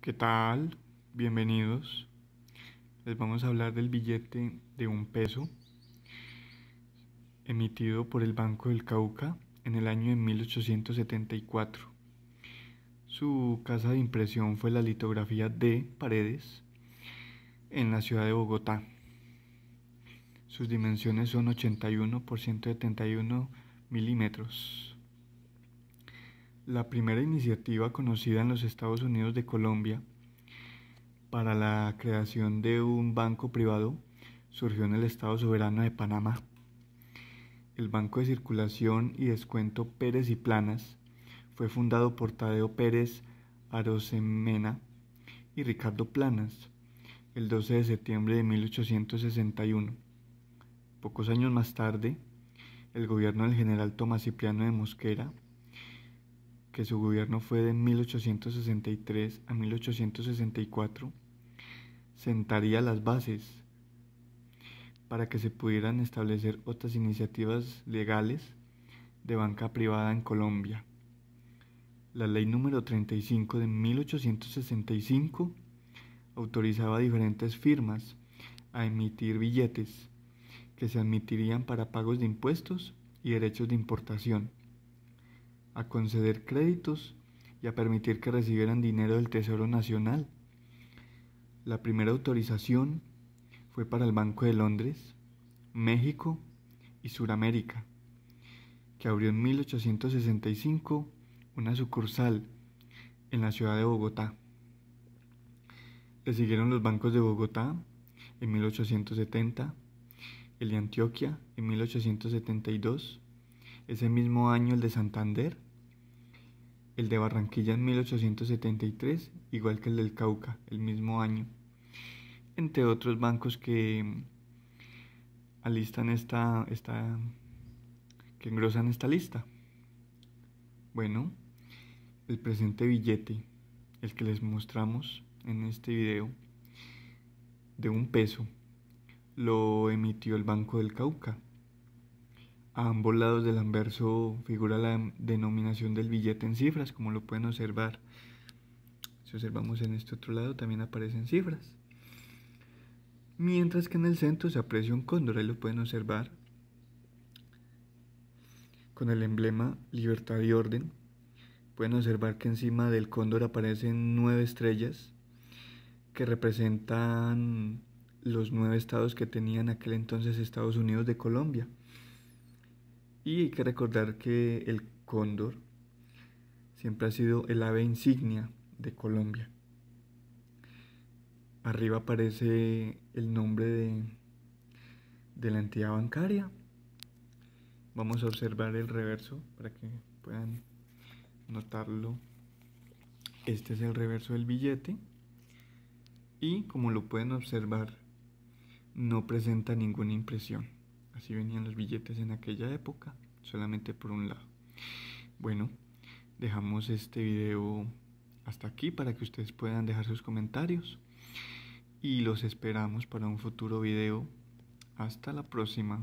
¿Qué tal? Bienvenidos. Les vamos a hablar del billete de un peso emitido por el Banco del Cauca en el año de 1874. Su casa de impresión fue la litografía de Paredes en la ciudad de Bogotá. Sus dimensiones son 81 por 171 milímetros la primera iniciativa conocida en los Estados Unidos de Colombia para la creación de un banco privado surgió en el Estado Soberano de Panamá. El Banco de Circulación y Descuento Pérez y Planas fue fundado por Tadeo Pérez Arosemena y Ricardo Planas el 12 de septiembre de 1861. Pocos años más tarde, el gobierno del general Tomás Cipriano de Mosquera que su gobierno fue de 1863 a 1864, sentaría las bases para que se pudieran establecer otras iniciativas legales de banca privada en Colombia. La ley número 35 de 1865 autorizaba diferentes firmas a emitir billetes que se admitirían para pagos de impuestos y derechos de importación a conceder créditos y a permitir que recibieran dinero del Tesoro Nacional. La primera autorización fue para el Banco de Londres, México y Suramérica, que abrió en 1865 una sucursal en la ciudad de Bogotá. Le siguieron los bancos de Bogotá en 1870, el de Antioquia en 1872, ese mismo año el de Santander el de Barranquilla en 1873, igual que el del Cauca, el mismo año, entre otros bancos que alistan esta, esta que engrosan esta lista. Bueno, el presente billete, el que les mostramos en este video, de un peso, lo emitió el Banco del Cauca a ambos lados del anverso figura la denominación del billete en cifras, como lo pueden observar. Si observamos en este otro lado también aparecen cifras. Mientras que en el centro se aprecia un cóndor, ahí lo pueden observar, con el emblema Libertad y Orden. Pueden observar que encima del cóndor aparecen nueve estrellas que representan los nueve estados que tenían aquel entonces Estados Unidos de Colombia. Y hay que recordar que el cóndor siempre ha sido el ave insignia de Colombia. Arriba aparece el nombre de, la entidad bancaria. Vamos a observar el reverso para que puedan notarlo. Este es el reverso del billete y como lo pueden observar no presenta ninguna impresión. Así venían los billetes en aquella época, solamente por un lado. Bueno, dejamos este video hasta aquí para que ustedes puedan dejar sus comentarios y los esperamos para un futuro video. Hasta la próxima.